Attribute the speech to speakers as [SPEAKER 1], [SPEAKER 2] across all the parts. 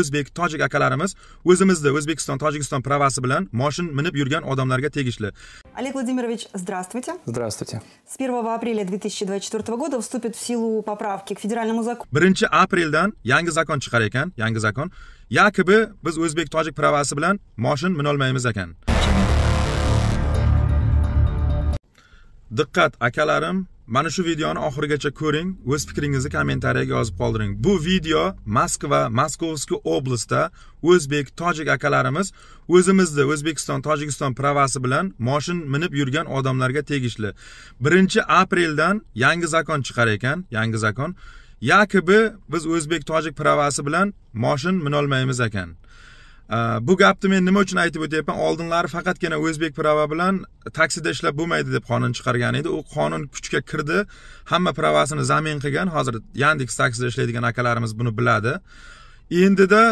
[SPEAKER 1] o'zbek tojik akalarimiz o'zimizni o'zbekiston tojikiston pravasi bilan moshin minib yurgan odamlarga tegishli
[SPEAKER 2] олег владимирович здравствуйте здравствуйте с 1 апреля 2024 года вступит в силу поправки к федеральному закону
[SPEAKER 1] birinchi apreldan yangi zakon chiqar ekan yangi zakon yakibi biz o'zbek tojik pravasi bilan moshin minolmaymiz ekan diqqat akalarim mana shu videoni oxirigacha ko'ring o'z fikringizni kommentariyaga yozib qoldiring bu video moskva moskovskiy oblastda o'zbek tojik akalarimiz o'zimizni o'zbekiston tojikiston pravasi bilan moshin minib yurgan odamlarga tegishli birinchi apreldan yangi zakon chiqar ekan yangi zakon yakibi biz o'zbek tojik pravasi bilan moshin minolmaymiz ekan bu gapni men nima uchun aytib o'tyapman oldinlari faqatgina o'zbek prava bilan taksida ishlab bo'lmaydi deb qonun chiqargan edi u qonun kuchga kirdi hamma pravasini zamin qilgan hozir yandeks taksida ishlaydigan akalarimiz buni biladi endida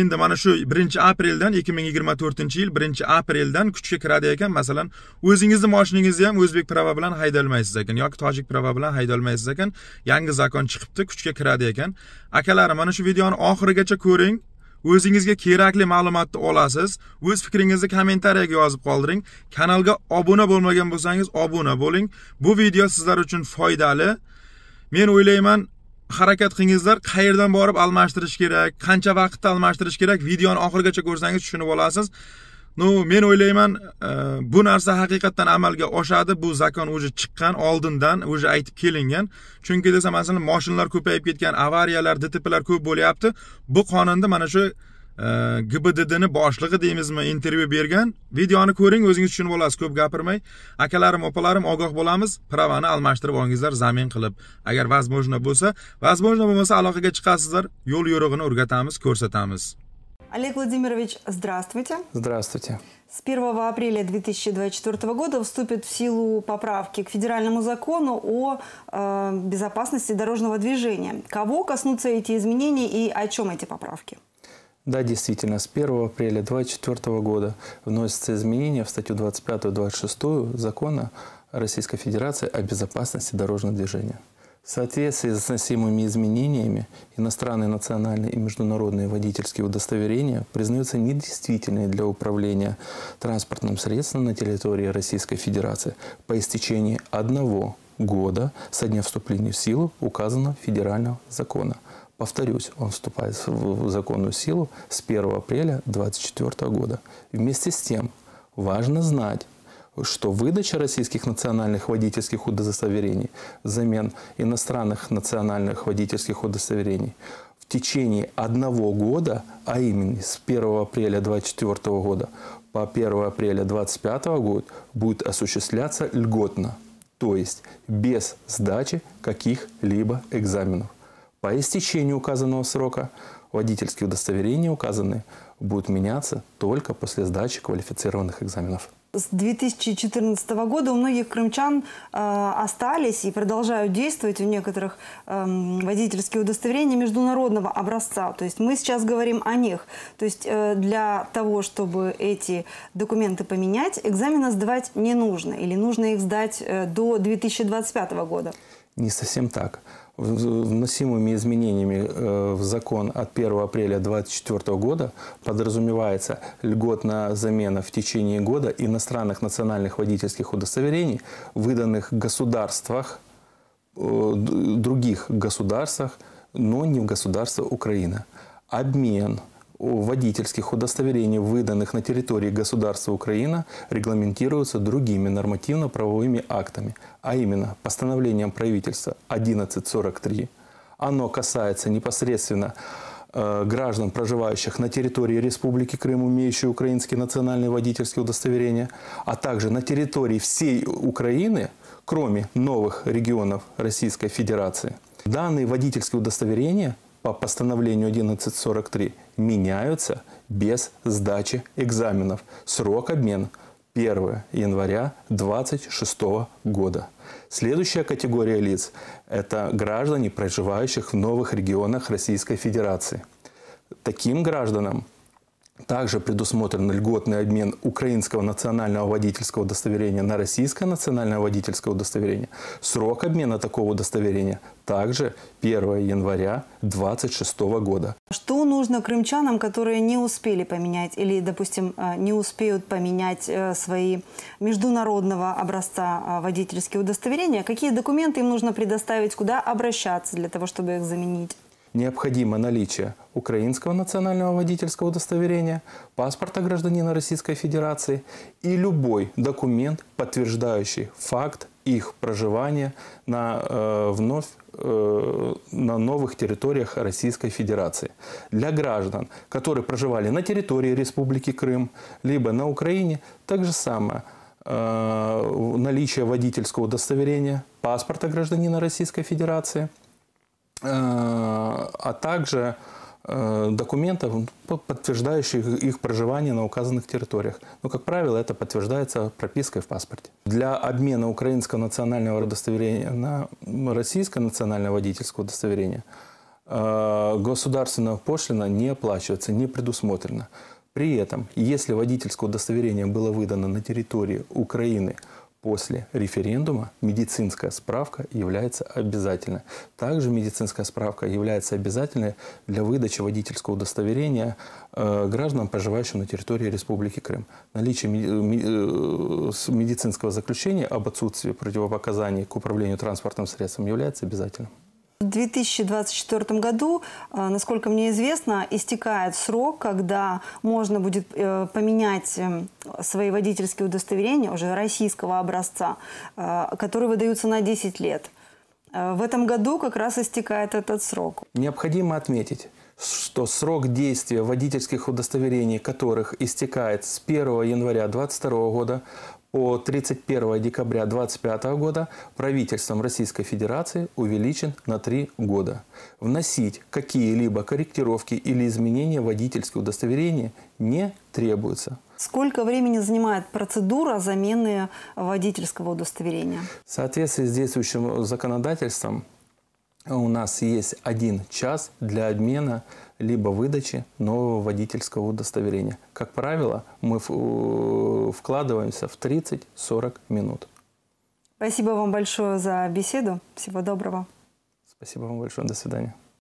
[SPEAKER 1] endi mana shu birinchi apreldan ikki ming yigirma to'rtinchi yil birinchi apreldan kuchga kiradi ekan masalan o'zingizni moshinangizni ham o'zbek prava bilan olmaysiz ekan yoki tojik prava bilan olmaysiz ekan yangi zakon chiqibdi kuchga kiradi ekan akalar mana shu videoni oxirigacha ko'ring o'zingizga kerakli ma'lumotni olasiz o'z fikringizni kommentariyaga yozib qoldiring kanalga obuna bo'lmagan bo'lsangiz obuna bo'ling bu video sizlar uchun foydali men o'ylayman harakat qilingizlar qayerdan borib almashtirish kerak qancha vaqtda almashtirish kerak videoni oxirigacha ko'rsangiz tushunib olasiz ну men o'ylayman e, bu narsa haqiqatdan amalga oshadi bu zakon уже chiqqan oldindan уже aytib kelingan chunki desa masalan moshinalar ko'payib ketgan avariyalar dtplar ko'p bo'lyapti bu qonunda mana shu e, gbddni boshlig'i deymizmi intervyu bergan videoni ko'ring o'zingiz tushunib olasiz ko'p gapirmay akalarim opalarim ogoh bo'lamiz pravani almashtirib olingizlar zamin qilib agar возможно bo'lsa возможно bo'lmasa aloqaga chiqasizlar yo'l yo'rig'ini o'rgatamiz ko'rsatamiz
[SPEAKER 2] Олег Владимирович, здравствуйте.
[SPEAKER 1] Здравствуйте.
[SPEAKER 2] С 1 апреля 2024 года вступят в силу поправки к федеральному закону о э, безопасности дорожного движения. Кого коснутся эти изменения и о чем эти поправки?
[SPEAKER 3] Да, действительно, с 1 апреля 2024 года вносятся изменения в статью 25-26 закона Российской Федерации о безопасности дорожного движения. В соответствии с вносимыми изменениями иностранные национальные и международные водительские удостоверения признаются недействительными для управления транспортным средством на территории Российской Федерации по истечении одного года со дня вступления в силу указанного федерального закона. Повторюсь, он вступает в законную силу с 1 апреля 2024 года. Вместе с тем, важно знать, что выдача российских национальных водительских удостоверений взамен иностранных национальных водительских удостоверений в течение одного года, а именно с 1 апреля 2024 года по 1 апреля 2025 года, будет осуществляться льготно, то есть без сдачи каких-либо экзаменов. По истечении указанного срока водительские удостоверения указанные будут меняться только после сдачи квалифицированных экзаменов
[SPEAKER 2] с 2014 года у многих крымчан э, остались и продолжают действовать у некоторых э, водительские удостоверения международного образца. То есть мы сейчас говорим о них. То есть э, для того, чтобы эти документы поменять, экзамена сдавать не нужно или нужно их сдать э, до 2025 года?
[SPEAKER 3] Не совсем так вносимыми изменениями э, в закон от 1 апреля 2024 года подразумевается льготная замена в течение года иностранных национальных водительских удостоверений, выданных в государствах, э, других государствах, но не в государстве Украина. Обмен – водительских удостоверений, выданных на территории государства Украина, регламентируются другими нормативно-правовыми актами, а именно постановлением правительства 1143. Оно касается непосредственно э, граждан, проживающих на территории Республики Крым, имеющие украинские национальные водительские удостоверения, а также на территории всей Украины, кроме новых регионов Российской Федерации. Данные водительские удостоверения – по постановлению 1143 меняются без сдачи экзаменов. Срок обмен 1 января 2026 года. Следующая категория лиц – это граждане, проживающих в новых регионах Российской Федерации. Таким гражданам – также предусмотрен льготный обмен украинского национального водительского удостоверения на российское национальное водительское удостоверение. Срок обмена такого удостоверения также 1 января 2026 года.
[SPEAKER 2] Что нужно крымчанам, которые не успели поменять или, допустим, э, не успеют поменять э, свои международного образца э, водительские удостоверения? Какие документы им нужно предоставить, куда обращаться для того, чтобы их заменить?
[SPEAKER 3] необходимо наличие украинского национального водительского удостоверения, паспорта гражданина Российской Федерации и любой документ, подтверждающий факт их проживания на, э, вновь, э, на новых территориях Российской Федерации. Для граждан, которые проживали на территории Республики Крым, либо на Украине, так же самое э, – наличие водительского удостоверения, паспорта гражданина Российской Федерации – Э, а также э, документов, подтверждающих их проживание на указанных территориях. Но, ну, как правило, это подтверждается пропиской в паспорте. Для обмена украинского национального удостоверения на российское национальное водительское удостоверение э, государственная пошлина не оплачивается, не предусмотрена. При этом, если водительское удостоверение было выдано на территории Украины после референдума медицинская справка является обязательной. Также медицинская справка является обязательной для выдачи водительского удостоверения э, гражданам, проживающим на территории Республики Крым. Наличие э, э, медицинского заключения об отсутствии противопоказаний к управлению транспортным средством является обязательным.
[SPEAKER 2] 2024 году, э, насколько мне известно, истекает срок, когда можно будет э, поменять эм, свои водительские удостоверения уже российского образца, э, которые выдаются на 10 лет. В этом году как раз истекает этот срок.
[SPEAKER 3] Необходимо отметить, что срок действия водительских удостоверений, которых истекает с 1 января 2022 года, по 31 декабря 2025 года правительством Российской Федерации увеличен на 3 года. Вносить какие-либо корректировки или изменения водительского удостоверения не требуется.
[SPEAKER 2] Сколько времени занимает процедура замены водительского удостоверения?
[SPEAKER 3] В соответствии с действующим законодательством у нас есть один час для обмена либо выдачи нового водительского удостоверения. Как правило, мы э, вкладываемся в 30-40 минут.
[SPEAKER 2] Спасибо вам большое за беседу. Всего доброго.
[SPEAKER 3] Спасибо вам большое. До свидания.